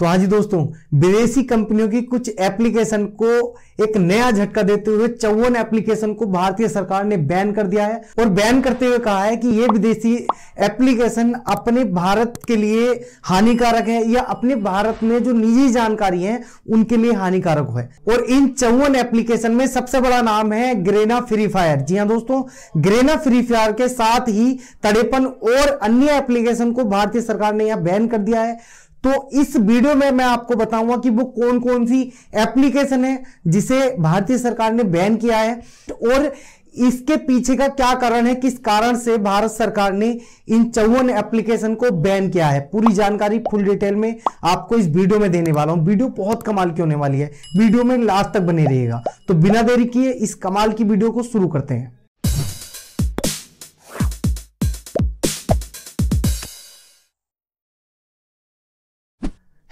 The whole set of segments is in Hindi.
तो हाँ जी दोस्तों विदेशी कंपनियों की कुछ एप्लीकेशन को एक नया झटका देते हुए चौवन एप्लीकेशन को भारतीय सरकार ने बैन कर दिया है और बैन करते हुए कहा है कि ये विदेशी एप्लीकेशन अपने भारत के लिए हानिकारक है या अपने भारत में जो निजी जानकारी है उनके लिए हानिकारक है और इन चौवन एप्लीकेशन में सबसे बड़ा नाम है ग्रेना फ्री फायर जी हाँ दोस्तों ग्रेना फ्री फायर के साथ ही तड़ेपन और अन्य एप्लीकेशन को भारतीय सरकार ने यह बैन कर दिया है तो इस वीडियो में मैं आपको बताऊंगा कि वो कौन कौन सी एप्लीकेशन है जिसे भारतीय सरकार ने बैन किया है और इसके पीछे का क्या कारण है किस कारण से भारत सरकार ने इन चौवन एप्लीकेशन को बैन किया है पूरी जानकारी फुल डिटेल में आपको इस वीडियो में देने वाला हूं वीडियो बहुत कमाल की होने वाली है वीडियो में लास्ट तक बने रहिएगा तो बिना देरी किए इस कमाल की वीडियो को शुरू करते हैं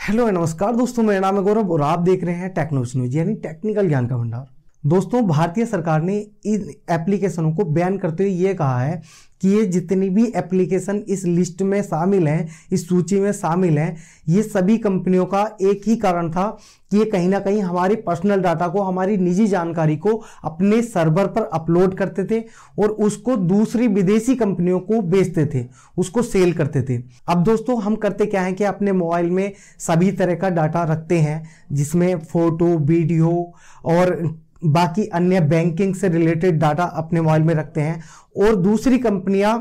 हेलो नमस्कार दोस्तों मेरा नाम है गौरव और आप देख रहे हैं न्यूज यानी टेक्निकल ज्ञान का भंडार दोस्तों भारतीय सरकार ने इन एप्लीकेशनों को बैन करते हुए ये कहा है कि ये जितनी भी एप्लीकेशन इस लिस्ट में शामिल हैं इस सूची में शामिल हैं ये सभी कंपनियों का एक ही कारण था कि ये कहीं ना कहीं हमारे पर्सनल डाटा को हमारी निजी जानकारी को अपने सर्वर पर अपलोड करते थे और उसको दूसरी विदेशी कंपनियों को बेचते थे उसको सेल करते थे अब दोस्तों हम करते क्या हैं कि अपने मोबाइल में सभी तरह का डाटा रखते हैं जिसमें फ़ोटो वीडियो और बाकी अन्य बैंकिंग से रिलेटेड डाटा अपने मोबाइल में रखते हैं और दूसरी कंपनियां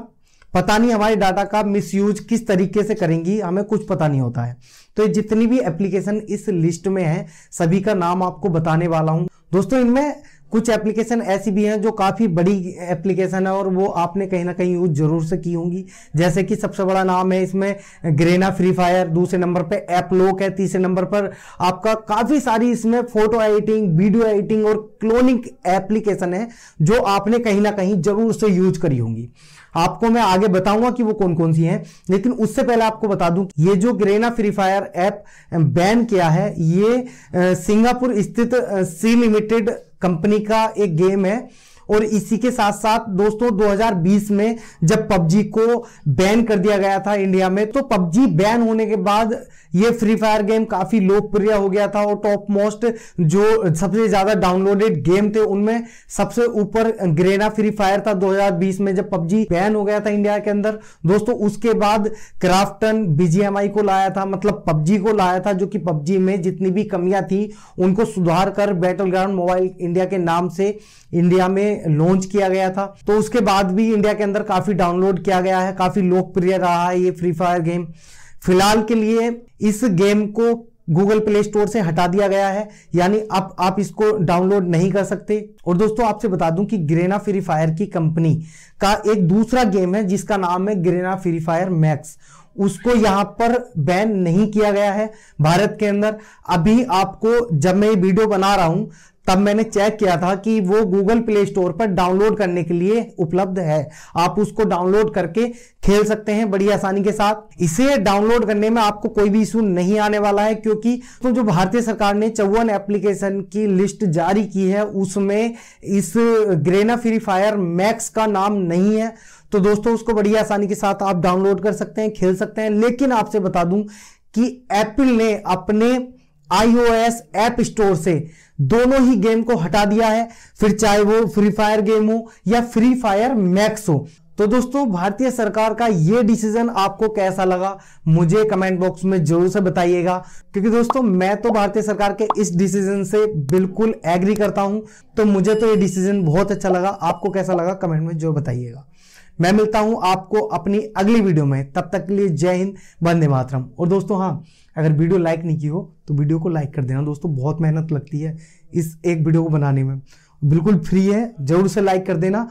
पता नहीं हमारे डाटा का मिसयूज किस तरीके से करेंगी हमें कुछ पता नहीं होता है तो ये जितनी भी एप्लीकेशन इस लिस्ट में है सभी का नाम आपको बताने वाला हूं दोस्तों इनमें कुछ एप्लीकेशन ऐसी भी हैं जो काफ़ी बड़ी एप्लीकेशन है और वो आपने कहीं ना कहीं यूज जरूर से की होंगी जैसे कि सबसे बड़ा नाम है इसमें ग्रेना फ्री फायर दूसरे नंबर पे ऐप लोक है तीसरे नंबर पर आपका काफ़ी सारी इसमें फोटो एडिटिंग वीडियो एडिटिंग और क्लोनिंग एप्लीकेशन है जो आपने कहीं ना कहीं जरूर से यूज करी होंगी आपको मैं आगे बताऊंगा कि वो कौन कौन सी हैं लेकिन उससे पहले आपको बता दूं ये जो Garena free fire app ban किया है ये सिंगापुर स्थित सी लिमिटेड कंपनी का एक गेम है और इसी के साथ साथ दोस्तों 2020 में जब पबजी को बैन कर दिया गया था इंडिया में तो पबजी बैन होने के बाद ये फ्री फायर गेम काफी लोकप्रिय हो गया था और टॉप मोस्ट जो सबसे ज्यादा डाउनलोडेड गेम थे उनमें सबसे ऊपर ग्रेना फ्री फायर था 2020 में जब पबजी बैन हो गया था इंडिया के अंदर दोस्तों उसके बाद क्राफ्टन बीजीएमआई को लाया था मतलब पबजी को लाया था जो कि पबजी में जितनी भी कमियां थी उनको सुधार कर बैटल ग्राउंड मोबाइल इंडिया के नाम से इंडिया में लॉन्च किया गया था तो उसके बाद भी इंडिया के अंदर काफी डाउनलोड किया गया है काफी लोकप्रिय रहा है ये फ्री फायर गेम फिलहाल के लिए इस गेम को गूगल प्ले स्टोर से हटा दिया गया है यानी अब आप इसको डाउनलोड नहीं कर सकते और दोस्तों आपसे बता दूं कि ग्रेना फ्री फायर की कंपनी का एक दूसरा गेम है जिसका नाम है ग्रेना फ्री फायर मैक्स उसको यहां पर बैन नहीं किया गया है भारत के अंदर अभी आपको जब मैं ये वीडियो बना रहा हूं तब मैंने चेक किया था कि वो गूगल प्ले स्टोर पर डाउनलोड करने के लिए उपलब्ध है आप उसको डाउनलोड करके खेल सकते हैं बड़ी आसानी के साथ इसे डाउनलोड करने में आपको कोई भी इशू नहीं आने वाला है क्योंकि तो जो भारतीय सरकार ने चौवन एप्लीकेशन की लिस्ट जारी की है उसमें इस ग्रेना फ्री फायर मैक्स का नाम नहीं है तो दोस्तों उसको बड़ी आसानी के साथ आप डाउनलोड कर सकते हैं खेल सकते हैं लेकिन आपसे बता दूं कि एप्पल ने अपने आईओएस ऐप स्टोर से दोनों ही गेम को हटा दिया है फिर चाहे वो फ्री फायर गेम हो या फ्री फायर मैक्स हो तो दोस्तों भारतीय सरकार का ये डिसीजन आपको कैसा लगा मुझे कमेंट बॉक्स में जरूर से बताइएगा क्योंकि दोस्तों मैं तो भारतीय सरकार के इस डिसीजन से बिल्कुल एग्री करता हूं तो मुझे तो ये डिसीजन बहुत अच्छा लगा आपको कैसा लगा कमेंट में जरूर बताइएगा मैं मिलता हूं आपको अपनी अगली वीडियो में तब तक के लिए जय हिंद वंदे मातरम और दोस्तों हाँ अगर वीडियो लाइक नहीं की हो तो वीडियो को लाइक कर देना दोस्तों बहुत मेहनत लगती है इस एक वीडियो को बनाने में बिल्कुल फ्री है जरूर से लाइक कर देना